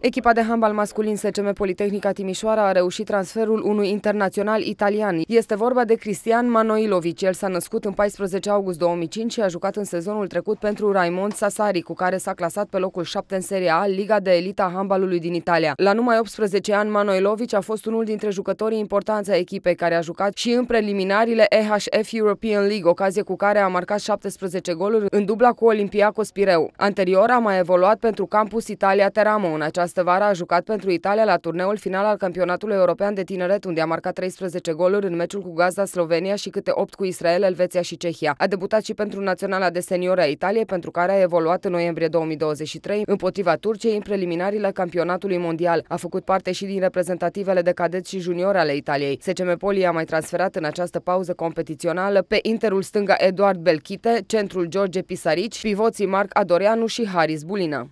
Echipa de handbal masculin SCM Politehnica Timișoara a reușit transferul unui internațional italian. Este vorba de Cristian Manoilovici. El s-a născut în 14 august 2005 și a jucat în sezonul trecut pentru Raimond Sassari, cu care s-a clasat pe locul 7 în Serie A, Liga de Elita a handbalului din Italia. La numai 18 ani, Manoilovici a fost unul dintre jucătorii importanți a echipei, care a jucat și în preliminarile EHF European League, ocazie cu care a marcat 17 goluri în dubla cu Olympiacos Pireu. Anterior a mai evoluat pentru Campus Italia Teramo, în această vară a jucat pentru Italia la turneul final al campionatului european de tineret, unde a marcat 13 goluri în meciul cu Gaza, Slovenia și câte 8 cu Israel, Elveția și Cehia. A debutat și pentru naționala de seniori a Italiei, pentru care a evoluat în noiembrie 2023 împotriva Turciei în preliminariile campionatului mondial. A făcut parte și din reprezentativele de cadeți și juniori ale Italiei. SCM Poli a mai transferat în această pauză competițională pe interul stânga Eduard Belchite, centrul George Pisarici, pivoții Marc Adoreanu și Haris Bulina.